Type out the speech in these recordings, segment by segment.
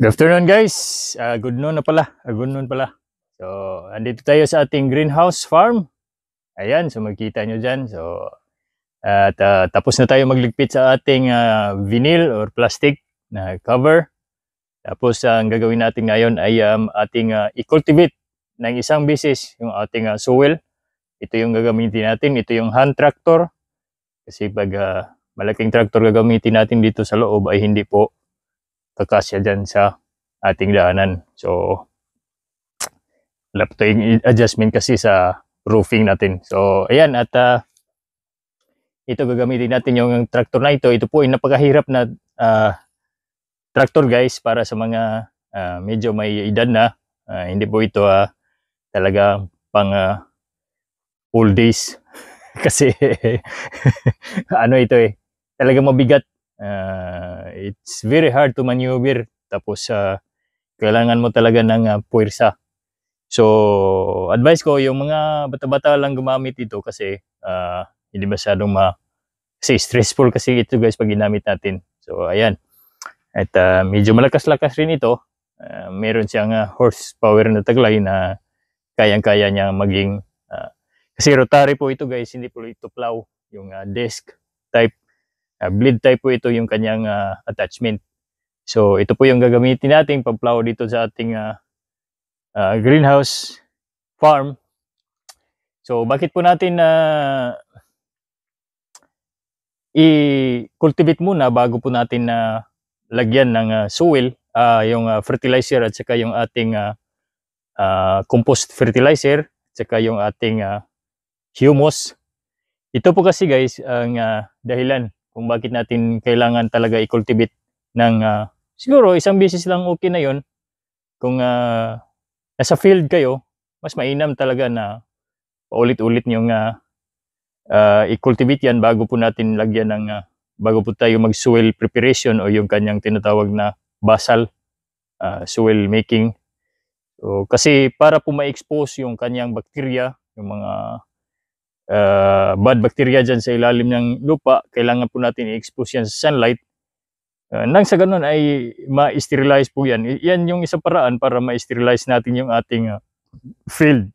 Good afternoon guys. Uh, good noon na pala. Uh, good noon pala. So, andito tayo sa ating greenhouse farm. Ayan, so makikita nyo dyan. So, at uh, tapos na tayo magligpit sa ating uh, vinyl or plastic na cover. Tapos uh, ang gagawin natin ngayon ay um, ating uh, i-cultivate ng isang bisis yung ating uh, soil. Ito yung gagamitin natin. Ito yung hand tractor. Kasi pag uh, malaking tractor gagamitin natin dito sa loob ay hindi po kakasya dyan sa ating daanan. So, lap to adjustment kasi sa roofing natin. So, ayan at uh, ito gagamitin natin yung tractor na ito. Ito po yung napakahirap na uh, tractor guys para sa mga uh, medyo may edad na. Uh, hindi po ito uh, talaga pang uh, full days kasi ano ito eh. Talaga mabigat uh, it's very hard to maneuver. Tapos, uh, kailangan mo talaga ng uh, puwersa. So, advice ko, yung mga bata-bata lang gumamit ito kasi uh, hindi masyadong ma... Kasi stressful kasi ito guys pag ginamit natin. So, ayan. At uh, medyo malakas-lakas rin ito. Uh, meron siyang uh, power na taglay na kayang-kaya niya maging... Uh, kasi rotary po ito guys, hindi po ito plow. Yung uh, disc type Uh, bleed type po ito yung kanyang uh, attachment. So ito po yung gagamitin natin pagplow dito sa ating uh, uh, greenhouse farm. So bakit po natin na uh, i-cultivate muna bago po natin na uh, lagyan ng uh, soil, uh, yung uh, fertilizer at saka yung ating uh, uh, compost fertilizer at saka yung ating uh, humus. Ito po kasi guys ang uh, dahilan kung bakit natin kailangan talaga i-cultivate ng uh, siguro isang beses lang okay na yon kung uh, nasa field kayo mas mainam talaga na paulit-ulit yung uh, ah, uh, i-cultivate yan bago po natin lagyan ng uh, bago po tayo mag soil preparation o yung kanyang tinatawag na basal uh, soil making so, kasi para po ma-expose yung kanyang bacteria yung mga uh, bad bacteria dyan sa ilalim ng lupa, kailangan po natin i-expose yan sa sunlight. Uh, nang sa ganun ay ma-sterilize po yan. Yan yung isang paraan para ma-sterilize natin yung ating uh, field.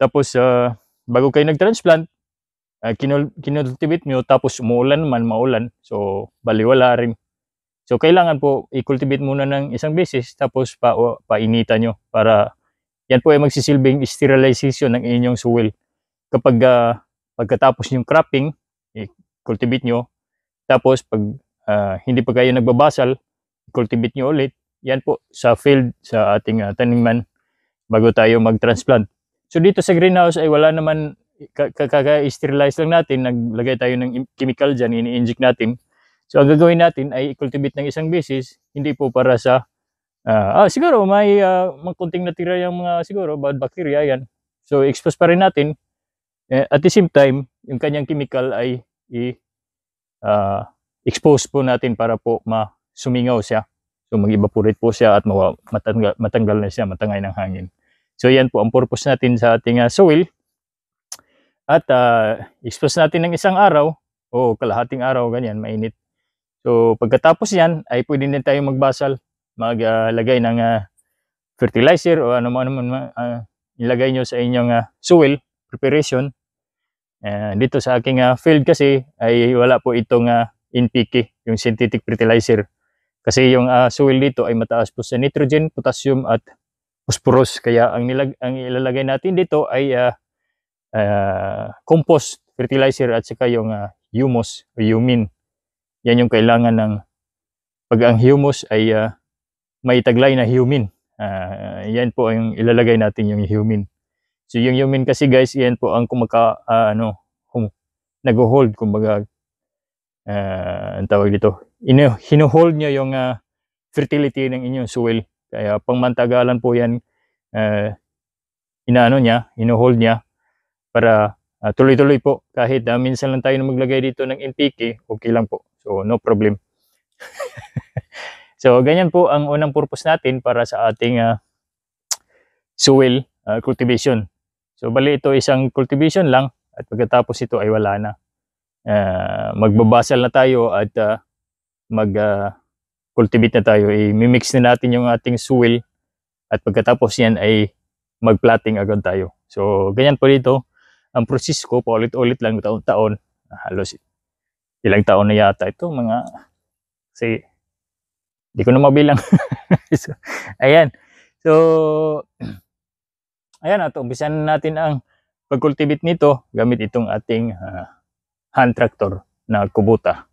Tapos uh, bago kayo nag-transplant, uh, kinultivate nyo tapos umuulan man maulan. So baliwala rin. So kailangan po i-cultivate muna ng isang beses tapos pa, o, painita nyo para yan po ay magsisilbing sterilization ng inyong soil kapag uh, pagkatapos yung cropping, i-cultivate eh, nyo. Tapos pag uh, hindi pa kayo nagbabasal, i-cultivate nyo ulit. Yan po sa field, sa ating uh, ah, taniman bago tayo mag-transplant. So dito sa greenhouse ay wala naman, kaka-sterilize lang natin, naglagay tayo ng chemical dyan, ini-inject natin. So ang gagawin natin ay i-cultivate ng isang beses, hindi po para sa Uh, ah, siguro may uh, mga natira yung mga siguro bad bacteria yan. So expose pa rin natin eh, at the same time, yung kanyang chemical ay i uh, expose po natin para po ma sumingaw siya. So mag-evaporate po siya at matanggal, matanggal na siya, matangay ng hangin. So yan po ang purpose natin sa ating uh, soil. At uh, expose natin ng isang araw o kalahating araw, ganyan, mainit. So pagkatapos yan, ay pwede na tayo magbasal, maglagay uh, ng uh, fertilizer o ano man uh, ilagay nyo sa inyong uh, soil preparation. Uh, dito sa aking uh, field kasi ay wala po itong uh, ah, NPK, yung synthetic fertilizer. Kasi yung uh, soil dito ay mataas po sa nitrogen, potassium at phosphorus. Kaya ang, nilag ang ilalagay natin dito ay uh, uh, compost fertilizer at saka yung uh, humus o humin. Yan yung kailangan ng pag ang humus ay uh, may taglay na humin. Uh, yan po ang ilalagay natin yung humin. So yung yumin kasi guys, yan po ang kumaka, uh, ano, hum, nag-hold, kumbaga, uh, ang tawag dito. Ino, hinuhold niya yung uh, fertility ng inyong soil. Kaya pangmantagalan po yan, uh, inaano niya, hinuhold niya para tuloy-tuloy uh, po. Kahit uh, minsan lang tayo maglagay dito ng NPK, okay lang po. So no problem. so ganyan po ang unang purpose natin para sa ating uh, soil uh, cultivation. So bali ito isang cultivation lang at pagkatapos ito ay wala na. Uh, magbabasal na tayo at uh, mag uh, cultivate na tayo. I-mix na natin yung ating soil at pagkatapos yan ay mag plating agad tayo. So ganyan po dito. Ang process ko paulit-ulit lang taon-taon. Halos ilang taon na yata ito mga say hindi ko na mabilang. so, ayan. So Ayan at umpisan natin ang pagkultibit nito gamit itong ating uh, hand tractor na Kubota.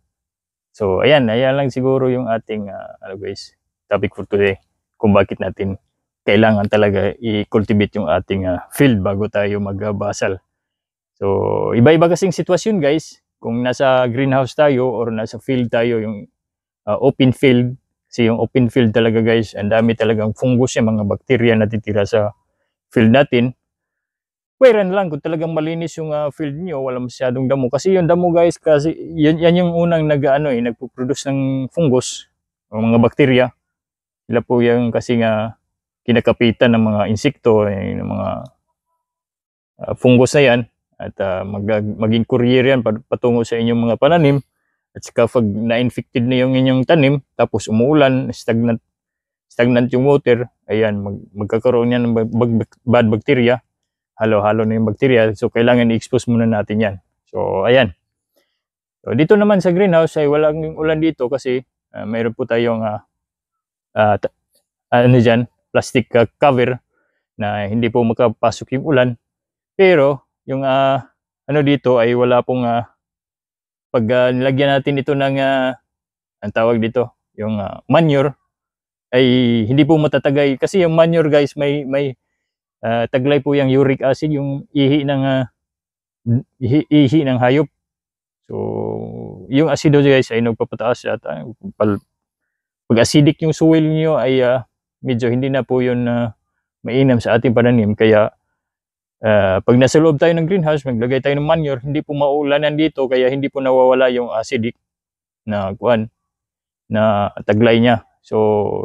So ayan, ayan lang siguro yung ating uh, ano guys, topic for today kung bakit natin kailangan talaga i-cultivate yung ating uh, field bago tayo mag-basal. So iba-iba kasing sitwasyon guys. Kung nasa greenhouse tayo or nasa field tayo, yung uh, open field, kasi yung open field talaga guys, ang dami talagang fungus yung mga bakterya natitira sa field natin. Pairan lang kung talagang malinis yung uh, field nyo, wala masyadong damo. Kasi yung damo guys, kasi yan, yan yung unang nag, ano, eh, nagpo-produce ng fungus o mga bakterya. Sila po yung kasi nga kinakapitan ng mga insekto, eh, ng mga uh, fungus na yan. At uh, mag, maging courier yan patungo sa inyong mga pananim. At saka pag na-infected na yung inyong tanim, tapos umuulan, stagnant stagnant yung water, ayan, mag, magkakaroon yan ng bag, bad bacteria. Halo-halo na yung bacteria. So, kailangan i-expose muna natin yan. So, ayan. So, dito naman sa greenhouse ay walang ulan dito kasi uh, mayroon po tayong uh, uh, ano dyan, plastic uh, cover na hindi po makapasok yung ulan. Pero, yung uh, ano dito ay wala pong uh, pag uh, nilagyan natin ito ng uh, ang tawag dito, yung uh, manure, ay hindi po matatagay kasi yung manure guys may may uh, taglay po yung uric acid yung ihi ng uh, ihi, ihi ng hayop so yung asido guys ay nagpapataas at uh, pag acidic yung soil niyo ay uh, medyo hindi na po yun uh, mainam sa ating pananim kaya uh, pag nasa loob tayo ng greenhouse maglagay tayo ng manure hindi po maulanan dito kaya hindi po nawawala yung acidic na kuan na taglay niya So,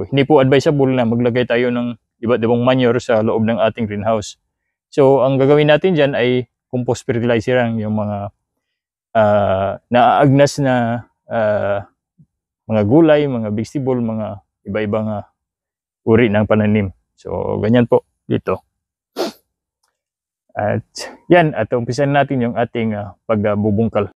hindi po advisable na maglagay tayo ng iba't ibang manure sa loob ng ating greenhouse. So, ang gagawin natin dyan ay compost fertilizer ang yung mga uh, naaagnas na uh, mga gulay, mga vegetable, mga iba-ibang uh, uri ng pananim. So, ganyan po dito. At yan, at umpisan natin yung ating uh, pagbubungkal.